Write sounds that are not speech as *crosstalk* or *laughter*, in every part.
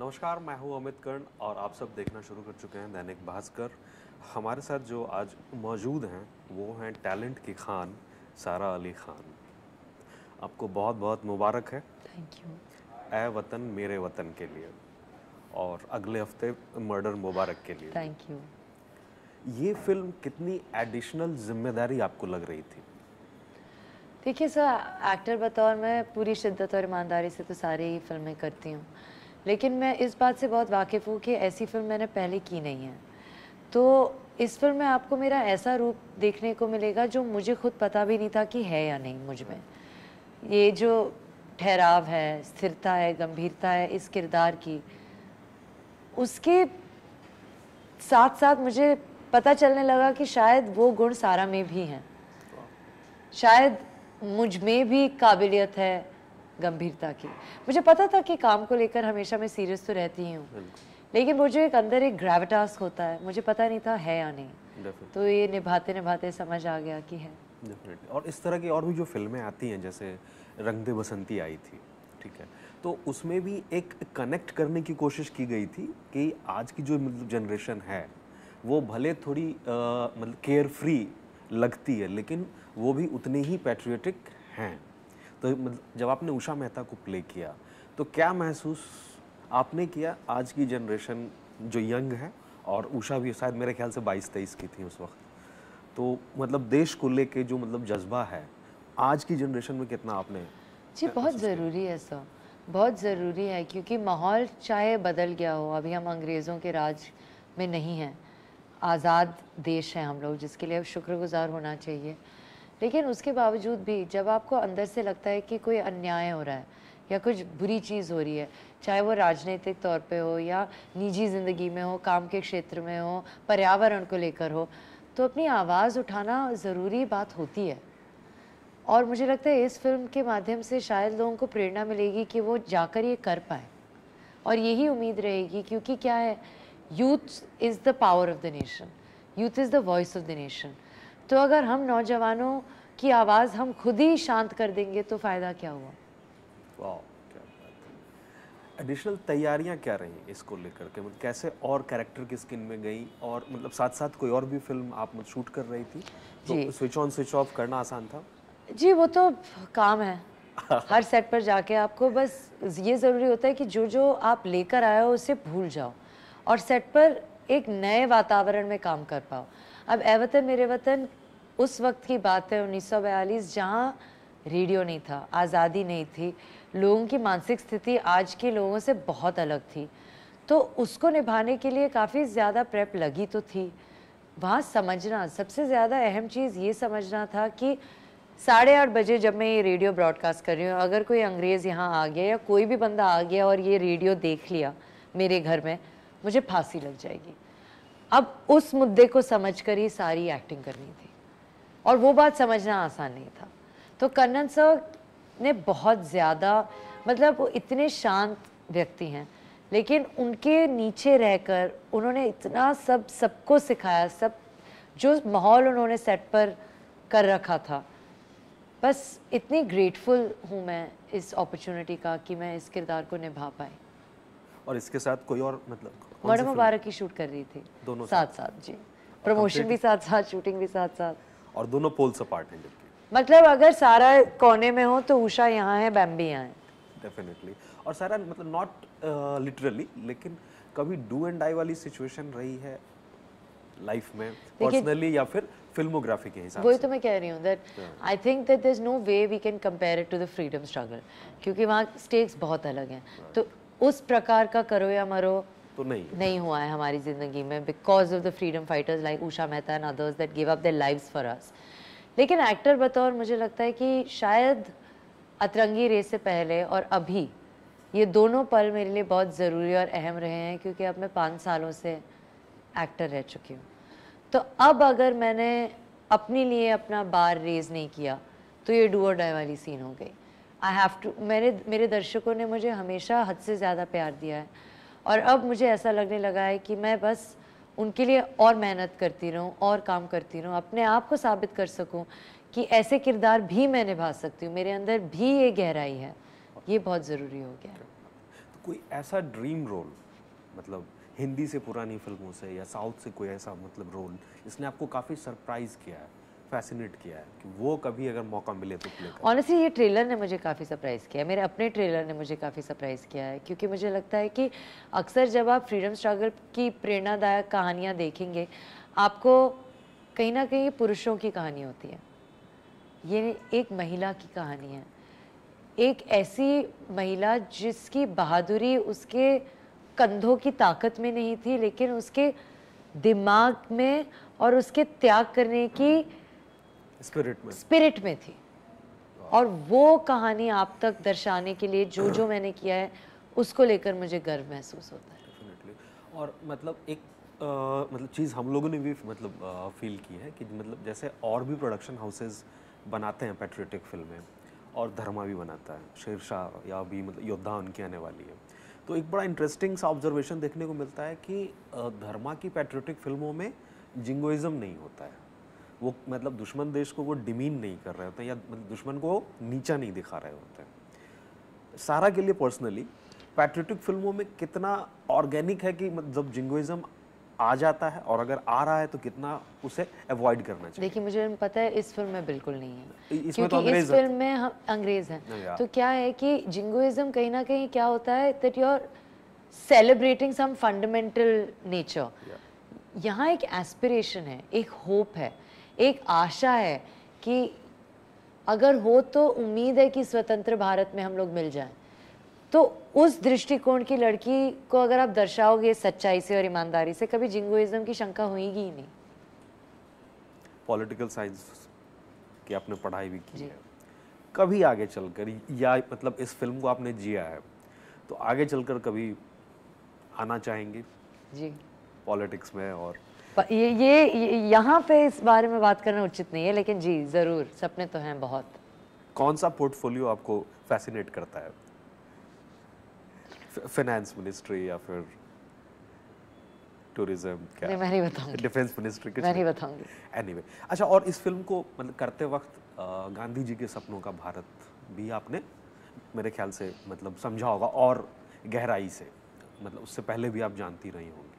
नमस्कार मैं हूं अमित कर्ण और आप सब देखना शुरू कर चुके हैं दैनिक भास्कर हमारे साथ जो आज मौजूद हैं वो हैं टैलेंट की खान सारा अली खान आपको बहुत बहुत मुबारक है थैंक यू ए वतन मेरे वतन के लिए और अगले हफ्ते मर्डर मुबारक के लिए थैंक यू ये फिल्म कितनी एडिशनल जिम्मेदारी आपको लग रही थी देखिए सर एक्टर बतौर मैं पूरी शिद्दत और ईमानदारी से तो सारी ही फिल्में करती हूँ लेकिन मैं इस बात से बहुत वाकिफ़ हूँ कि ऐसी फिल्म मैंने पहले की नहीं है तो इस फिल्म में आपको मेरा ऐसा रूप देखने को मिलेगा जो मुझे खुद पता भी नहीं था कि है या नहीं मुझ में ये जो ठहराव है स्थिरता है गंभीरता है इस किरदार की उसके साथ साथ मुझे पता चलने लगा कि शायद वो गुण सारा में भी हैं शायद मुझ में भी काबिलियत है गंभीरता की मुझे पता था कि काम को लेकर हमेशा मैं सीरियस तो रहती ही हूँ लेकिन मुझे एक अंदर एक ग्रेविटास होता है मुझे पता नहीं था है या नहीं तो ये निभाते निभाते समझ आ गया कि है और इस तरह की और भी जो फिल्में आती हैं जैसे रंग दे बसंती आई थी ठीक है तो उसमें भी एक कनेक्ट करने की कोशिश की गई थी कि आज की जो मतलब जनरेशन है वो भले थोड़ी मतलब केयर फ्री लगती है लेकिन वो भी उतनी ही पैट्रियटिक हैं तो जब आपने उषा मेहता को प्ले किया तो क्या महसूस आपने किया आज की जनरेशन जो यंग है और उषा भी शायद मेरे ख्याल से बाईस तेईस की थी उस वक्त तो मतलब देश को लेके जो मतलब जज्बा है आज की जनरेशन में कितना आपने जी बहुत ज़रूरी है सर बहुत ज़रूरी है क्योंकि माहौल चाहे बदल गया हो अभी हम अंग्रेज़ों के राज में नहीं हैं आज़ाद देश है हम लोग जिसके लिए शुक्रगुजार होना चाहिए लेकिन उसके बावजूद भी जब आपको अंदर से लगता है कि कोई अन्याय हो रहा है या कुछ बुरी चीज़ हो रही है चाहे वो राजनीतिक तौर पे हो या निजी ज़िंदगी में हो काम के क्षेत्र में हो पर्यावरण को लेकर हो तो अपनी आवाज़ उठाना ज़रूरी बात होती है और मुझे लगता है इस फिल्म के माध्यम से शायद लोगों को प्रेरणा मिलेगी कि वो जाकर ये कर पाए और यही उम्मीद रहेगी क्योंकि क्या है youth is the power of the nation youth is the voice of the nation तो अगर हम नौजवानों की आवाज़ हम खुद ही शांत कर देंगे तो फ़ायदा क्या हुआ एडिशनल तैयारियां क्या रही इसको लेकर के मतलब कैसे और कैरेक्टर की स्किन में गई और मतलब साथ साथ कोई और भी फिल्म आप मतलब शूट कर रही थी तो स्विच ऑन स्विच ऑफ करना आसान था जी वो तो काम है हर सेट पर जाके आपको बस ये ज़रूरी होता है कि जो जो आप लेकर आए हो उसे भूल जाओ और सेट पर एक नए वातावरण में काम कर पाओ अब ए वतन मेरे वतन उस वक्त की बात है 1942 जहाँ रेडियो नहीं था आज़ादी नहीं थी लोगों की मानसिक स्थिति आज के लोगों से बहुत अलग थी तो उसको निभाने के लिए काफ़ी ज़्यादा प्रेप लगी तो थी वहाँ समझना सबसे ज़्यादा अहम चीज़ ये समझना था कि साढ़े आठ बजे जब मैं ये रेडियो ब्रॉडकास्ट कर रही हूँ अगर कोई अंग्रेज़ यहाँ आ गया या कोई भी बंदा आ गया और ये रेडियो देख लिया मेरे घर में मुझे फांसी लग जाएगी अब उस मुद्दे को समझकर ही सारी एक्टिंग करनी थी और वो बात समझना आसान नहीं था तो कन्नन सर ने बहुत ज़्यादा मतलब वो इतने शांत व्यक्ति हैं लेकिन उनके नीचे रहकर उन्होंने इतना सब सबको सिखाया सब जो माहौल उन्होंने सेट पर कर रखा था बस इतनी ग्रेटफुल हूँ मैं इस अपॉर्चुनिटी का कि मैं इस किरदार को निभा पाई और इसके साथ कोई और मतलब मर्डर मुबारक की शूट कर रही थी दोनों साथ साथ जी प्रमोशन भी साथ साथ शूटिंग भी साथ साथ और दोनों पोल्स अपार्ट हैं जबकि मतलब अगर सारा कोने में हो तो उषा यहाँ है बैम्बी यहाँ है डेफिनेटली और सारा मतलब नॉट लिटरली uh, लेकिन कभी डू एंड डाई वाली सिचुएशन रही है लाइफ में पर्सनली या फिर फिल्मोग्राफी के हिसाब से वही तो मैं कह रही हूँ that I think that is no way we can compare it to the freedom struggle क्योंकि वहाँ स्टेक्स बहुत अलग हैं right. तो उस प्रकार का करो या मरो तो नहीं नहीं हुआ है हमारी ज़िंदगी में because of the freedom fighters like Usha Mehta and others that give up their lives for us लेकिन एक्टर बतौर मुझे लगता है कि शायद अतरंगी रेस से पहले और अभी ये दोनों पल मेरे लिए बहुत ज़रूरी और अहम रहे हैं क्योंकि अब मैं पाँच सालों से एक्टर रह चुकी हूँ तो अब अगर मैंने अपने लिए अपना बार रेज नहीं किया तो ये डू और डाई वाली सीन हो गई आई हैव टू मेरे मेरे दर्शकों ने मुझे हमेशा हद से ज़्यादा प्यार दिया है और अब मुझे ऐसा लगने लगा है कि मैं बस उनके लिए और मेहनत करती रहूं और काम करती रहूं अपने आप को साबित कर सकूं कि ऐसे किरदार भी मैं निभा सकती हूँ मेरे अंदर भी ये गहराई है ये बहुत ज़रूरी हो गया तो कोई ऐसा ड्रीम रोल मतलब हिंदी से पुरानी फिल्मों से या साउथ से कोई ऐसा मतलब रोल इसने आपको काफ़ी सरप्राइज़ किया है फैसिनेट किया है कि वो कभी अगर मौका मिले तो प्ले ऑनेस्टली ये ट्रेलर ने मुझे काफ़ी सरप्राइज़ किया मेरे अपने ट्रेलर ने मुझे काफ़ी सरप्राइज़ किया है क्योंकि मुझे लगता है कि अक्सर जब आप फ्रीडम स्ट्रगल की प्रेरणादायक कहानियाँ देखेंगे आपको कहीं ना कहीं पुरुषों की कहानी होती है ये एक महिला की कहानी है एक ऐसी महिला जिसकी बहादुरी उसके कंधों की ताकत में नहीं थी लेकिन उसके दिमाग में और उसके त्याग करने की स्पिरिट में स्पिरिट में थी और वो कहानी आप तक दर्शाने के लिए जो जो मैंने किया है उसको लेकर मुझे गर्व महसूस होता है डेफिनेटली और मतलब एक आ, मतलब चीज़ हम लोगों ने भी मतलब आ, फील की है कि मतलब जैसे और भी प्रोडक्शन हाउसेस बनाते हैं पेट्रियोटिक फिल्में और धर्मा भी बनाता है शेरशाह या भी मतलब योद्धा उनकी आने वाली है तो एक बड़ा इंटरेस्टिंग सा ऑब्जर्वेशन देखने को मिलता है कि धर्मा की पेट्रियोटिक फिल्मों में जिंगोइज़म नहीं होता है वो मतलब दुश्मन देश को वो डिमीन नहीं कर रहे होते हैं या मतलब दुश्मन को नीचा नहीं दिखा रहे होते हैं सारा के लिए पर्सनली पैट्रियोटिक फिल्मों में कितना ऑर्गेनिक है कि जब जिंगोइज्म आ जाता है और अगर आ रहा है तो कितना उसे अवॉइड करना चाहिए देखिए मुझे पता है इस फिल्म में बिल्कुल नहीं है क्योंकि तो इस फिल्म में हम अंग्रेज हैं तो क्या है कि जिंगोइज्म कहीं ना कहीं क्या होता है that you are celebrating some fundamental nature यहाँ एक एस्पिरेशन है एक होप है एक आशा है कि अगर हो तो उम्मीद है कि स्वतंत्र भारत में हम लोग मिल जाएं तो उस दृष्टिकोण की लड़की को अगर आप दर्शाओगे सच्चाई से और ईमानदारी से कभी जिंगोइज्म की शंका होगी ही नहीं पॉलिटिकल साइंस की आपने पढ़ाई भी की है कभी आगे चलकर या मतलब इस फिल्म को आपने जिया है तो आगे चलकर कभी आना चाहेंगे जी पॉलिटिक्स में और ये ये यहाँ पे इस बारे में बात करना उचित नहीं है लेकिन जी ज़रूर सपने तो हैं बहुत कौन सा पोर्टफोलियो आपको फैसिनेट करता है फाइनेंस मिनिस्ट्री या फिर टूरिज्म क्या नहीं मैं नहीं बताऊंगी डिफेंस मिनिस्ट्री मैं नहीं बताऊंगी एनीवे anyway, अच्छा और इस फिल्म को मतलब करते वक्त गांधी जी के सपनों का भारत भी आपने मेरे ख्याल से मतलब समझा होगा और गहराई से मतलब उससे पहले भी आप जानती रही होंगी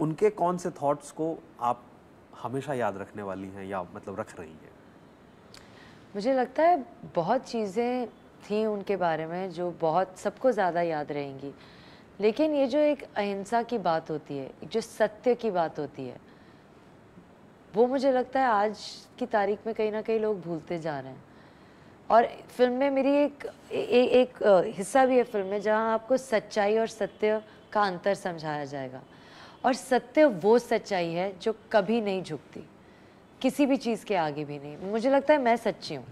उनके कौन से थॉट्स को आप हमेशा याद रखने वाली हैं या मतलब रख रही हैं मुझे लगता है बहुत चीज़ें थी उनके बारे में जो बहुत सबको ज़्यादा याद रहेंगी लेकिन ये जो एक अहिंसा की बात होती है जो सत्य की बात होती है वो मुझे लगता है आज की तारीख में कहीं ना कहीं लोग भूलते जा रहे हैं और फिल्म में मेरी एक ए, एक हिस्सा भी है फिल्म में जहाँ आपको सच्चाई और सत्य का अंतर समझाया जाएगा और सत्य वो सच्चाई है जो कभी नहीं झुकती किसी भी चीज़ के आगे भी नहीं मुझे लगता है मैं सच्ची हूँ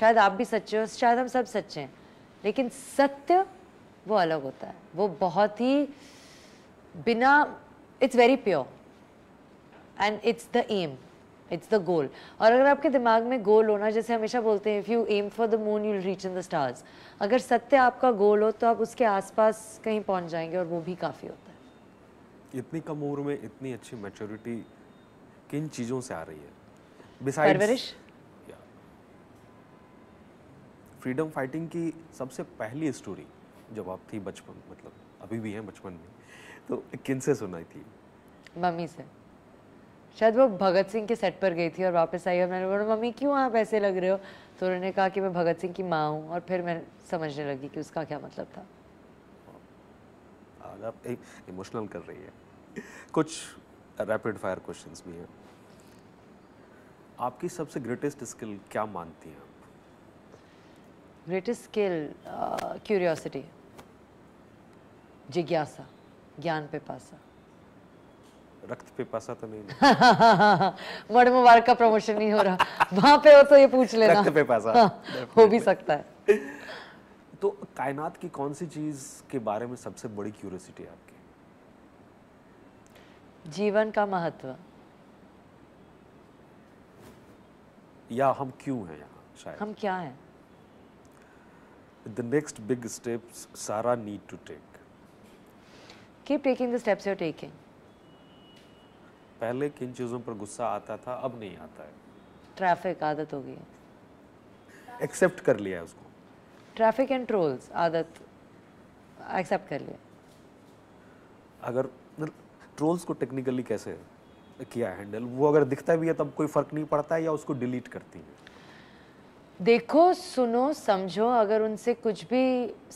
शायद आप भी सच्चे हो शायद हम सब सच्चे हैं लेकिन सत्य वो अलग होता है वो बहुत ही बिना it's very pure and it's the aim it's the goal और अगर आपके दिमाग में गोल होना जैसे हमेशा बोलते हैं if you aim for the moon you reach in the stars अगर सत्य आपका गोल हो तो आप उसके आसपास कहीं पहुंच जाएंगे और वो भी काफ़ी होता है इतनी कम उम्र में इतनी अच्छी मैच्योरिटी किन चीज़ों से आ रही है बिसाइड्स फ्रीडम फाइटिंग की सबसे पहली स्टोरी जब आप थी बचपन मतलब अभी भी है बचपन में तो किन से सुनाई थी मम्मी से शायद वो भगत सिंह के सेट पर गई थी और वापस आई और मैंने बोला मम्मी क्यों आप ऐसे लग रहे हो तो उन्होंने कहा कि मैं भगत सिंह की माँ हूँ और फिर मैं समझने लगी कि उसका क्या मतलब था आज आप इमोशनल कर रही है कुछ रैपिड फायर क्वेश्चंस भी हैं आपकी सबसे ग्रेटेस्ट स्किल क्या मानती हैं आप ग्रेटेस्ट स्किल क्यूरियोसिटी जिज्ञासा ज्ञान पे पासा रक्त पे पासा तो नहीं *laughs* मड मुबारक का प्रमोशन नहीं हो रहा वहां पे हो तो ये पूछ लेना रक्त पे पासा *laughs* हो भी सकता है तो कायनात की कौन सी चीज़ के बारे में सबसे बड़ी क्यूरियोसिटी है आपकी जीवन का महत्व या हम क्यों हैं यहाँ शायद हम क्या हैं next big steps Sara need to take keep taking the steps you are taking पहले किन चीजों पर गुस्सा आता था अब नहीं आता है ट्रैफिक आदत हो गई है एक्सेप्ट कर लिया है उसको ट्रैफिक एंड ट्रोल्स आदत एक्सेप्ट कर लिया अगर ट्रोल्स मतलब, को टेक्निकली कैसे किया हैंडल वो अगर दिखता भी है तब कोई फ़र्क नहीं पड़ता है या उसको डिलीट करती है देखो सुनो समझो अगर उनसे कुछ भी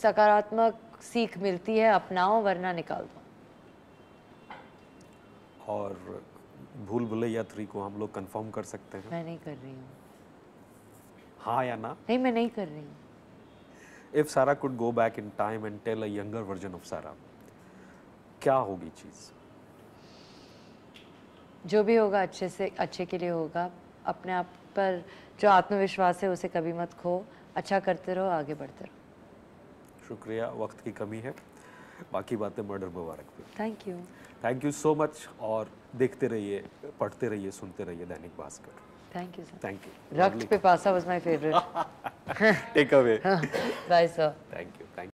सकारात्मक सीख मिलती है अपनाओ वरना निकाल दो और भूल भुलैया थ्री को हम लोग कंफर्म कर सकते हैं मैं नहीं कर रही हूँ हाँ या ना नहीं मैं नहीं कर रही हूँ if Sara could go back in time and tell a younger version of Sara क्या होगी चीज़ जो भी होगा अच्छे से अच्छे के लिए होगा अपने आप पर जो आत्मविश्वास है उसे कभी मत खो अच्छा करते रहो आगे बढ़ते रहो शुक्रिया वक्त की कमी है बाकी बातें मर्डर मुबारक पे thank you thank you so much और देखते रहिए पढ़ते रहिए सुनते रहिए दैनिक Bhaskar Thank you, sir. Thank you. Rakt Pipasa was my favorite. *laughs* Take away. *laughs* Bye, sir. Thank you. Thank you.